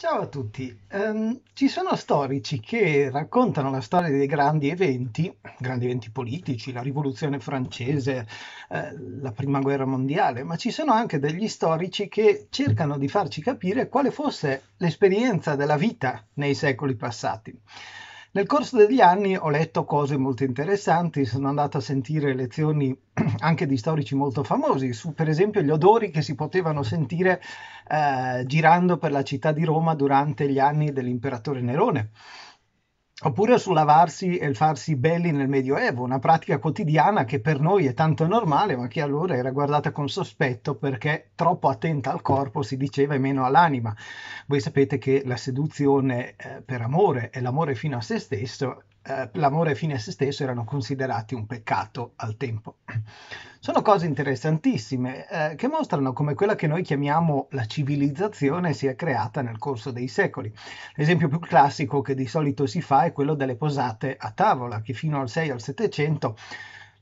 Ciao a tutti. Um, ci sono storici che raccontano la storia dei grandi eventi, grandi eventi politici, la rivoluzione francese, eh, la prima guerra mondiale, ma ci sono anche degli storici che cercano di farci capire quale fosse l'esperienza della vita nei secoli passati. Nel corso degli anni ho letto cose molto interessanti, sono andato a sentire lezioni anche di storici molto famosi, su per esempio gli odori che si potevano sentire eh, girando per la città di Roma durante gli anni dell'imperatore Nerone oppure sul lavarsi e il farsi belli nel Medioevo, una pratica quotidiana che per noi è tanto normale, ma che allora era guardata con sospetto perché troppo attenta al corpo si diceva e meno all'anima. Voi sapete che la seduzione eh, per amore e l'amore fino a se stesso eh, l'amore fine a se stesso erano considerati un peccato al tempo. Sono cose interessantissime eh, che mostrano come quella che noi chiamiamo la civilizzazione si è creata nel corso dei secoli. L'esempio più classico che di solito si fa è quello delle posate a tavola, che fino al 6 al 700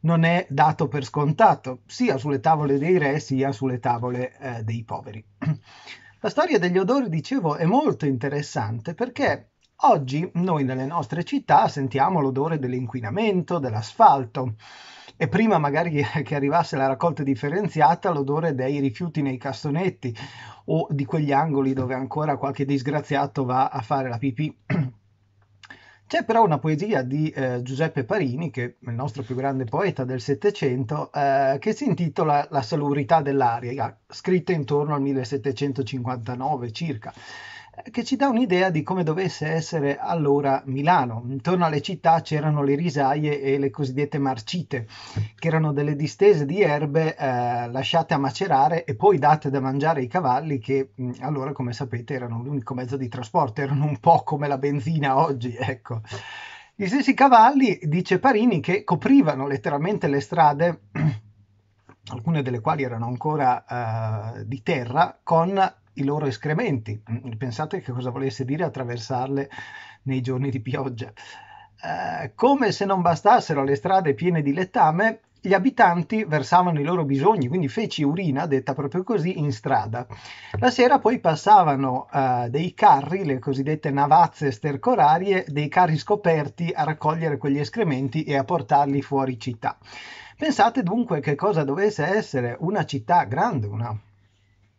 non è dato per scontato, sia sulle tavole dei re sia sulle tavole eh, dei poveri. La storia degli odori, dicevo, è molto interessante perché Oggi noi nelle nostre città sentiamo l'odore dell'inquinamento, dell'asfalto e prima magari che arrivasse la raccolta differenziata l'odore dei rifiuti nei cassonetti o di quegli angoli dove ancora qualche disgraziato va a fare la pipì. C'è però una poesia di eh, Giuseppe Parini, che è il nostro più grande poeta del Settecento, eh, che si intitola La salubrità dell'aria, scritta intorno al 1759 circa che ci dà un'idea di come dovesse essere allora Milano. Intorno alle città c'erano le risaie e le cosiddette marcite, che erano delle distese di erbe eh, lasciate a macerare e poi date da mangiare ai cavalli che mm, allora, come sapete, erano l'unico mezzo di trasporto, erano un po' come la benzina oggi, ecco. Gli stessi cavalli, dice Parini, che coprivano letteralmente le strade alcune delle quali erano ancora uh, di terra, con i loro escrementi. Mm, pensate che cosa volesse dire attraversarle nei giorni di pioggia. Eh, come se non bastassero le strade piene di lettame, gli abitanti versavano i loro bisogni, quindi feci urina, detta proprio così, in strada. La sera poi passavano eh, dei carri, le cosiddette navazze stercorarie, dei carri scoperti a raccogliere quegli escrementi e a portarli fuori città. Pensate dunque che cosa dovesse essere una città grande, una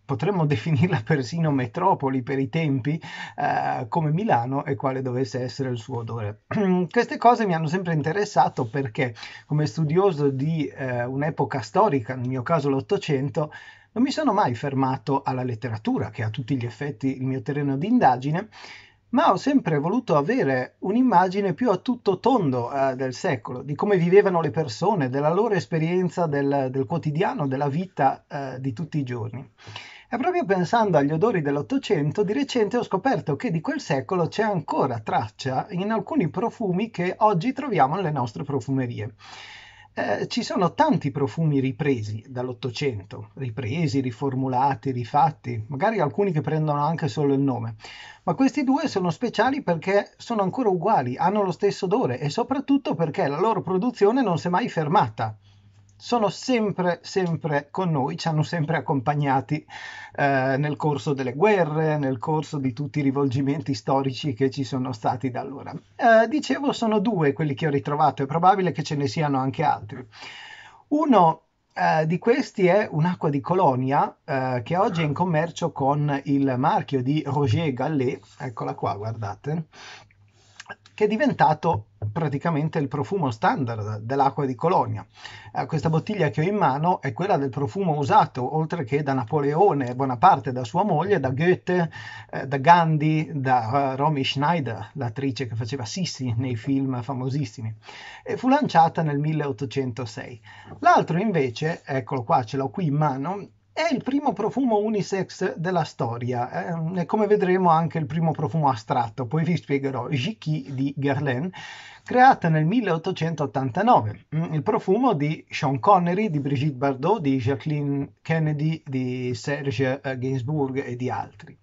potremmo definirla persino metropoli per i tempi, eh, come Milano e quale dovesse essere il suo odore. Queste cose mi hanno sempre interessato perché come studioso di eh, un'epoca storica, nel mio caso l'Ottocento, non mi sono mai fermato alla letteratura, che ha tutti gli effetti il mio terreno di indagine, ma ho sempre voluto avere un'immagine più a tutto tondo eh, del secolo, di come vivevano le persone, della loro esperienza del, del quotidiano, della vita eh, di tutti i giorni. E proprio pensando agli odori dell'Ottocento, di recente ho scoperto che di quel secolo c'è ancora traccia in alcuni profumi che oggi troviamo nelle nostre profumerie. Eh, ci sono tanti profumi ripresi dall'Ottocento, ripresi, riformulati, rifatti, magari alcuni che prendono anche solo il nome, ma questi due sono speciali perché sono ancora uguali, hanno lo stesso odore e soprattutto perché la loro produzione non si è mai fermata sono sempre, sempre con noi, ci hanno sempre accompagnati eh, nel corso delle guerre, nel corso di tutti i rivolgimenti storici che ci sono stati da allora. Eh, dicevo, sono due quelli che ho ritrovato, è probabile che ce ne siano anche altri. Uno eh, di questi è un'acqua di Colonia eh, che oggi è in commercio con il marchio di Roger Gallet, eccola qua, guardate, che è diventato praticamente il profumo standard dell'acqua di Colonia. Eh, questa bottiglia che ho in mano è quella del profumo usato, oltre che da Napoleone, Bonaparte, da sua moglie, da Goethe, eh, da Gandhi, da uh, Romy Schneider, l'attrice che faceva Sissi nei film famosissimi, e fu lanciata nel 1806. L'altro invece, eccolo qua, ce l'ho qui in mano, è il primo profumo unisex della storia e come vedremo anche il primo profumo astratto, poi vi spiegherò, Jiqui di Guerlain, creata nel 1889. Mm, il profumo di Sean Connery, di Brigitte Bardot, di Jacqueline Kennedy, di Serge eh, Gainsbourg e di altri.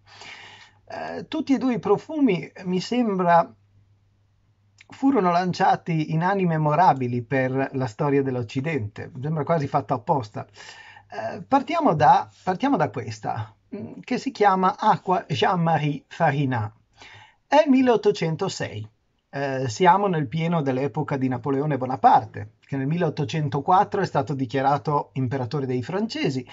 Eh, tutti e due i profumi, mi sembra, furono lanciati in anni memorabili per la storia dell'Occidente, mi sembra quasi fatto apposta. Eh, partiamo, da, partiamo da questa, mm, che si chiama Acqua Jean-Marie Farina. È 1806. Eh, siamo nel pieno dell'epoca di Napoleone Bonaparte, che nel 1804 è stato dichiarato imperatore dei francesi,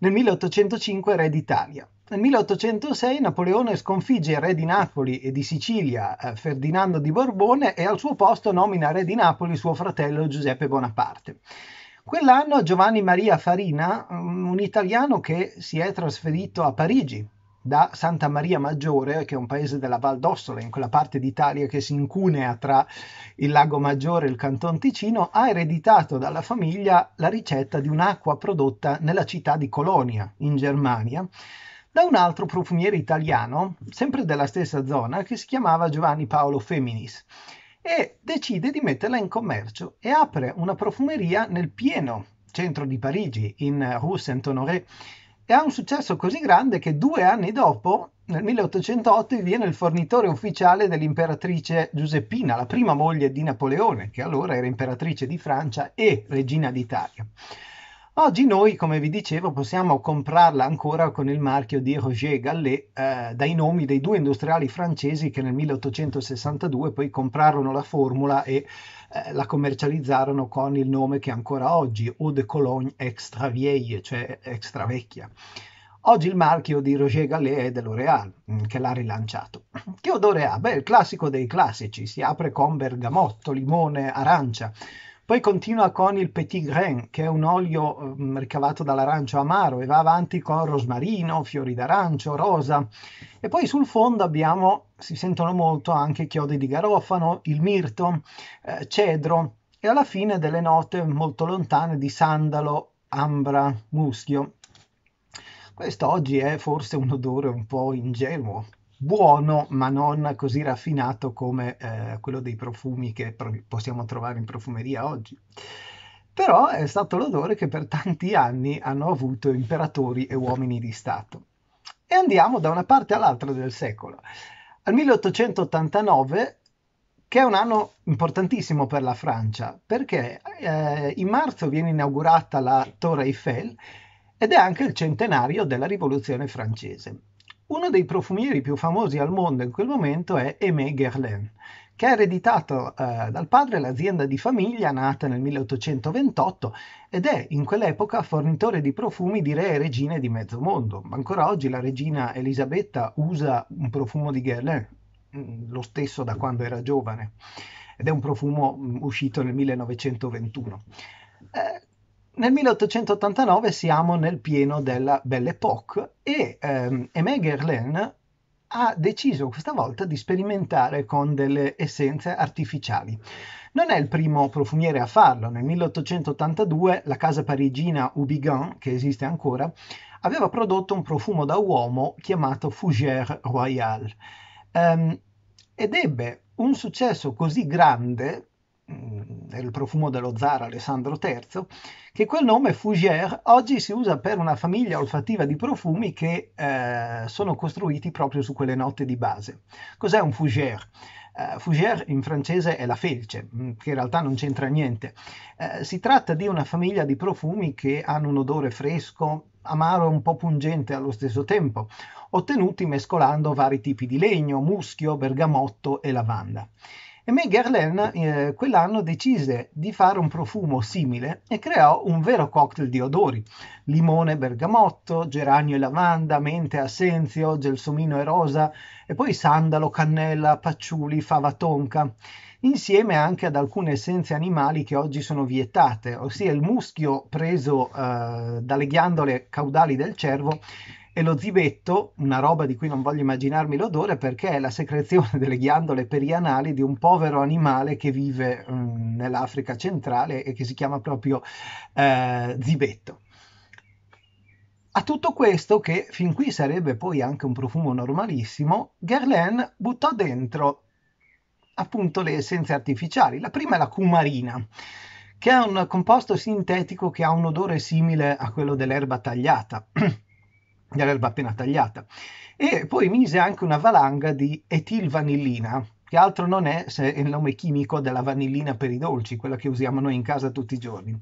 nel 1805 re d'Italia. Nel 1806 Napoleone sconfigge il re di Napoli e di Sicilia eh, Ferdinando di Borbone e al suo posto nomina re di Napoli suo fratello Giuseppe Bonaparte. Quell'anno Giovanni Maria Farina, mm, un italiano che si è trasferito a Parigi da Santa Maria Maggiore, che è un paese della Val d'Ossola, in quella parte d'Italia che si incunea tra il Lago Maggiore e il Canton Ticino, ha ereditato dalla famiglia la ricetta di un'acqua prodotta nella città di Colonia, in Germania, da un altro profumiere italiano, sempre della stessa zona, che si chiamava Giovanni Paolo Feminis e decide di metterla in commercio e apre una profumeria nel pieno centro di Parigi, in Rue Saint-Honoré, e ha un successo così grande che due anni dopo, nel 1808, viene il fornitore ufficiale dell'imperatrice Giuseppina, la prima moglie di Napoleone, che allora era imperatrice di Francia e regina d'Italia. Oggi noi, come vi dicevo, possiamo comprarla ancora con il marchio di Roger Gallet eh, dai nomi dei due industriali francesi che nel 1862 poi comprarono la formula e eh, la commercializzarono con il nome che ancora oggi, Eau de Cologne Extra Vieille, cioè Extra Vecchia. Oggi il marchio di Roger Gallet è dell'Oréal, mm, che l'ha rilanciato. Che odore ha? Beh, il classico dei classici, si apre con bergamotto, limone, arancia poi continua con il Petit Grain, che è un olio eh, ricavato dall'arancio amaro e va avanti con rosmarino, fiori d'arancio, rosa. E poi sul fondo abbiamo, si sentono molto anche chiodi di garofano, il mirto, eh, cedro e alla fine delle note molto lontane di sandalo, ambra, muschio. Questo oggi è forse un odore un po' ingenuo, buono ma non così raffinato come eh, quello dei profumi che pro- possiamo trovare in profumeria oggi. Però è stato l'odore che per tanti anni hanno avuto imperatori e uomini di Stato. E andiamo da una parte all'altra del secolo. Al 1889 che è un anno importantissimo per la Francia, perché eh, in marzo viene inaugurata la Torre Eiffel ed è anche il centenario della Rivoluzione francese. Uno dei profumieri più famosi al mondo in quel momento è Aimé Guerlain, che ha ereditato eh, dal padre l'azienda di famiglia nata nel 1828 ed è in quell'epoca fornitore di profumi di re e regine di mezzo mondo. Ancora oggi la regina Elisabetta usa un profumo di Guerlain, mm, lo stesso da quando era giovane, ed è un profumo mm, uscito nel 1921 nel 1889 siamo nel pieno della Belle Époque e ehm, Aimé Guerlain ha deciso questa volta di sperimentare con delle essenze artificiali. Non è il primo profumiere a farlo. Nel 1882 la casa parigina Ubigan, che esiste ancora, aveva prodotto un profumo da uomo chiamato Fougère Royale ehm, ed ebbe un successo così grande è il profumo dello zar Alessandro III, che quel nome Fougère oggi si usa per una famiglia olfattiva di profumi che eh, sono costruiti proprio su quelle note di base. Cos'è un Fougère? Uh, Fougère in francese è la felce, mm, che in realtà non c'entra niente. Uh, si tratta di una famiglia di profumi che hanno un odore fresco, amaro e un po' pungente allo stesso tempo, ottenuti mescolando vari tipi di legno, muschio, bergamotto e lavanda. E May Guerlain eh, quell'anno decise di fare un profumo simile e creò un vero cocktail di odori: limone bergamotto, geranio e lavanda, mente assenzio, gelsomino e rosa, e poi sandalo, cannella, patchouli, fava tonca insieme anche ad alcune essenze animali che oggi sono vietate, ossia il muschio preso eh, dalle ghiandole caudali del cervo e lo zibetto, una roba di cui non voglio immaginarmi l'odore perché è la secrezione delle ghiandole perianali di un povero animale che vive mh, mm, nell'Africa centrale e che si chiama proprio eh, zibetto. A tutto questo, che fin qui sarebbe poi anche un profumo normalissimo, Guerlain buttò dentro appunto le essenze artificiali. La prima è la cumarina, che è un composto sintetico che ha un odore simile a quello dell'erba tagliata. dell'erba appena tagliata. E poi mise anche una valanga di etilvanillina, che altro non è se è il nome chimico della vanillina per i dolci, quella che usiamo noi in casa tutti i giorni.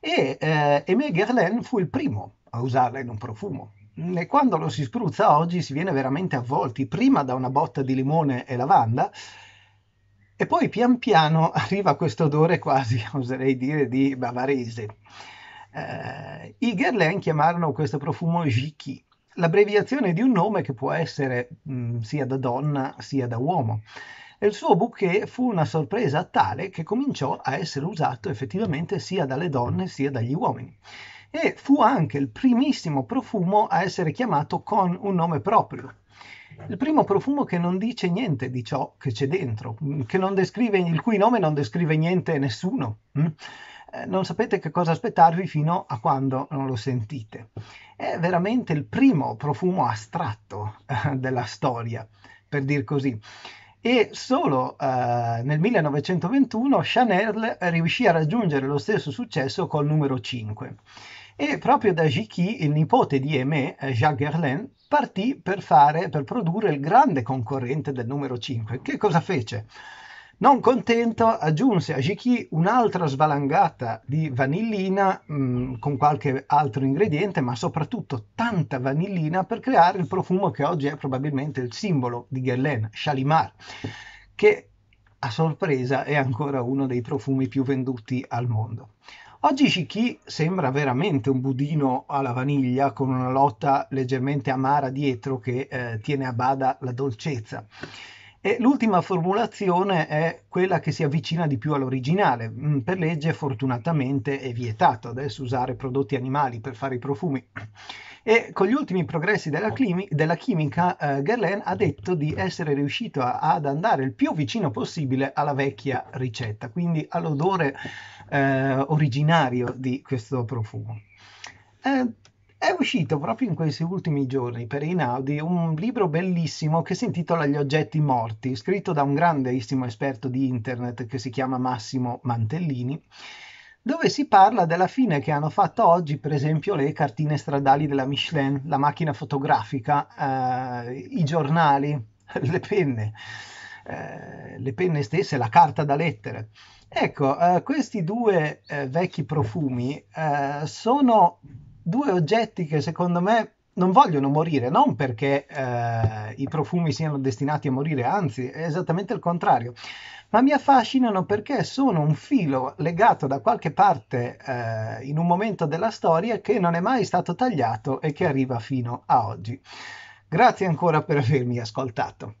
E eh, Aimé Guerlain fu il primo a usarla in un profumo. E quando lo si spruzza oggi si viene veramente avvolti, prima da una botta di limone e lavanda, e poi pian piano arriva questo odore quasi, oserei dire, di bavarese. Eh, I Guerlain chiamarono questo profumo Jiqui l'abbreviazione di un nome che può essere mh, mm, sia da donna sia da uomo. E il suo bouquet fu una sorpresa tale che cominciò a essere usato effettivamente sia dalle donne sia dagli uomini. E fu anche il primissimo profumo a essere chiamato con un nome proprio. Il primo profumo che non dice niente di ciò che c'è dentro, che non descrive, il cui nome non descrive niente e nessuno. Mm? Eh, non sapete che cosa aspettarvi fino a quando non lo sentite. È veramente il primo profumo astratto eh, della storia, per dir così. E solo eh, nel 1921 Chanel riuscì a raggiungere lo stesso successo col numero 5. E proprio da Gichy, il nipote di Aimé, eh, Jacques Guerlain, partì per, fare, per produrre il grande concorrente del numero 5. Che cosa fece? Non contento, aggiunse a Jiqui un'altra svalangata di vanillina mh, mm, con qualche altro ingrediente, ma soprattutto tanta vanillina per creare il profumo che oggi è probabilmente il simbolo di Guerlain, Chalimar, che a sorpresa è ancora uno dei profumi più venduti al mondo. Oggi Chiqui sembra veramente un budino alla vaniglia con una lotta leggermente amara dietro che eh, tiene a bada la dolcezza. E l'ultima formulazione è quella che si avvicina di più all'originale. Mm, per legge fortunatamente è vietato adesso usare prodotti animali per fare i profumi. E con gli ultimi progressi della, climi- della chimica, eh, Guerlain ha detto di essere riuscito a- ad andare il più vicino possibile alla vecchia ricetta, quindi all'odore eh, originario di questo profumo. Eh, è uscito proprio in questi ultimi giorni per Einaudi un libro bellissimo che si intitola Gli oggetti morti, scritto da un grandissimo esperto di internet che si chiama Massimo Mantellini dove si parla della fine che hanno fatto oggi, per esempio, le cartine stradali della Michelin, la macchina fotografica, eh, i giornali, le penne, eh, le penne stesse, la carta da lettere. Ecco, eh, questi due eh, vecchi profumi eh, sono due oggetti che secondo me non vogliono morire, non perché eh, i profumi siano destinati a morire, anzi è esattamente il contrario, ma mi affascinano perché sono un filo legato da qualche parte eh, in un momento della storia che non è mai stato tagliato e che arriva fino a oggi. Grazie ancora per avermi ascoltato.